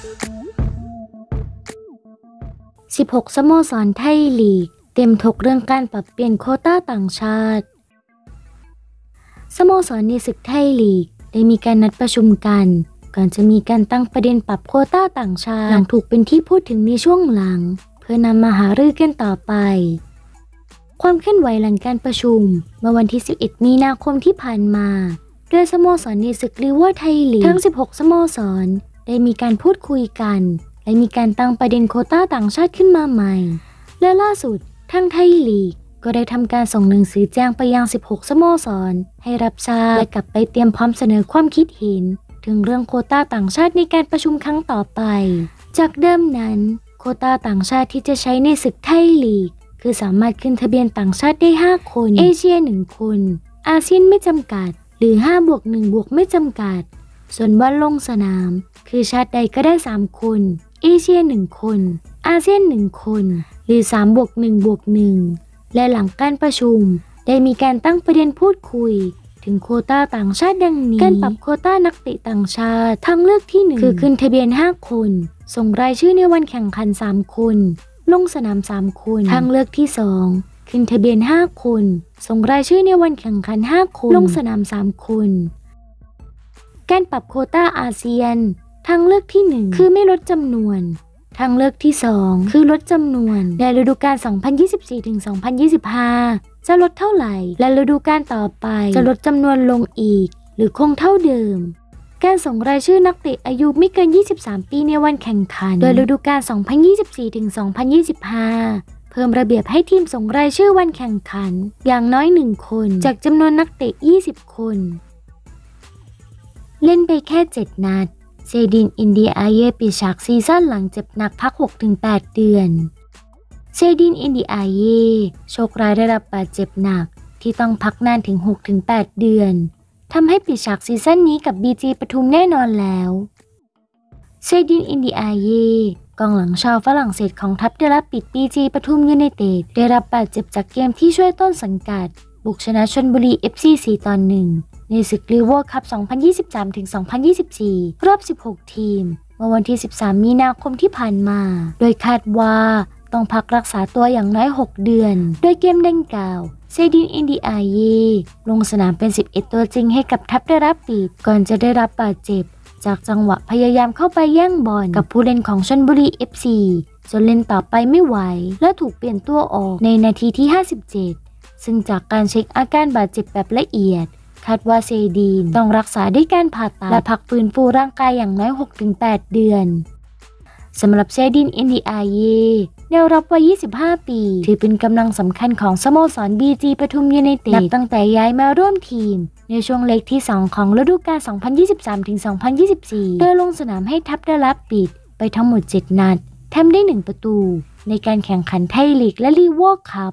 16 สโมสรไทยลีกเตรียมถกเรื่องการปรับเปลี่ยนโคต้าต่างชาติสโมสรในศึกไทยลีก ได้มีการนัดประชุมกันก่อนจะมีการตั้งประเด็นปรับโคต้าต่างชาติหลังถูกเป็นที่พูดถึงในช่วงหลัง เพื่อนำมาหารือกันต่อไป ความเคลื่อนไหวหลังการประชุม เมื่อวันที่11มีนาคมที่ผ่านมาโดยสโมสรในศึกลีเวอร์ไทยลีกทั้ง 16สโมสรได้มีการพูดคุยกัน และมีการตั้งประเด็นโคต้าต่างชาติขึ้นมาใหม่ และล่าสุดทางไทยลีก ก็ได้ทำการส่งหนังสือแจ้งไปยัง 16 สโมสร ให้รับทราบและกลับไปเตรียมพร้อมเสนอความคิดเห็น ถึงเรื่องโคต้าต่างชาติในการประชุมครั้งต่อไป จากเดิมนั้น โคต้าต่างชาติที่จะใช้ในศึกไทยลีกคือสามารถขึ้นทะเบียนต่างชาติได้ 5 คนเอเชีย 1 คน อาเซียนไม่จำกัด หรือ5บวก1บวกไม่จำกัดส่วนบอลลงสนามคือชาติใดก็ได้3คนเอเชีย1คน อาเซียน1คน หรือ3บวก1บวก1และหลังการประชุม ได้มีการตั้งประเด็นพูดคุย ถึงโคต้าต่างชาติดังนี้การปรับโคต้านักเตะต่างชาติทางเลือกที่ 1 คือขึ้นทะเบียน5คน ส่งรายชื่อในวันแข่งขัน3คนลงสนาม3คนทางเลือกที่2ขึ้นทะเบียน5คนส่งรายชื่อในวันแข่งขัน 5คนลงสนาม3คนการปรับโคต้าอาเซียนทางเลือกที่ 1 คือไม่ลดจำนวนทางเลือกที่ 2 คือลดจำนวน ในฤดูกาล 2024-2025 จะลดเท่าไหร่ และฤดูกาลต่อไปจะลดจำนวนลงอีก หรือคงเท่าเดิม การส่งรายชื่อนักเตะอายุไม่เกิน 23 ปีในวันแข่งขัน โดยฤดูกาล 2024-2025 เพิ่มระเบียบให้ทีมส่งรายชื่อวันแข่งขันอย่างน้อย 1 คนจากจำนวนนักเตะ 20 คนเล่นไปแค่ 7นัด เซดินอินเดียอาเย่ปิดฉากซีซั่นหลังเจ็บหนักพัก 6-8 เดือน เซดินอินเดียอาเย่โชคร้ายได้รับบาดเจ็บหนัก ที่ต้องพักนานถึง 6-8 เดือน ทำให้ปิดฉาก ซีซั่นนี้กับบีจีปทุมแน่นอนแล้ว เซดินอินเดียอาเย่กองหลังชาวฝรั่งเศสของทัพได้รับปิดบีจีปทุมยูไนเต็ดได้รับบาดเจ็บจากเกมที่ช่วยต้นสังกัดบุกชนะชนบุรีเอฟีสีต่อในศึกลีโวคัพ2023-2024 รอบ 16 ทีม เมื่อวันที่ 13 มีนาคมที่ผ่านมา โดยคาดว่า ต้องพักรักษาตัวอย่างน้อย 6 เดือน โดยเกมดังกล่าวเซดินอินดีอาเยลงสนามเป็น 11 ตัวจริง ให้กับทัพได้รับปีดก่อนจะได้รับบาดเจ็บ จากจังหวะพยายามเข้าไปแย่งบอลกับผู้เล่นของชนบุรี FC จนเล่นต่อไปไม่ไหวและถูกเปลี่ยนตัวออก ในนาทีที่ 57 ซึ่งจากการเช็คอาการบาดเจ็บแบบละเอียดคาดว่าเซดีนต้องรักษาด้วยการผ่าตัด และพักฟื้นฟูร่างกายอย่างน้อย6-8เดือนสำหรับเซดินอินดีอาเยแนวรับวัย25 ปีถือเป็นกำลังสำคัญของ สโมสรบีจีปทุมยูไนเต็ดนับตั้งแต่ย้ายมาร่วมทีม ในช่วงเล็กที่ 2 ของฤดูกาล2023-2024โดยลงสนามให้ทัพได้รับปิด ไปทั้งหมด 7นัดแถมได้ 1 ประตู ในการแข่งขันไทยลีกและลีวอคัพ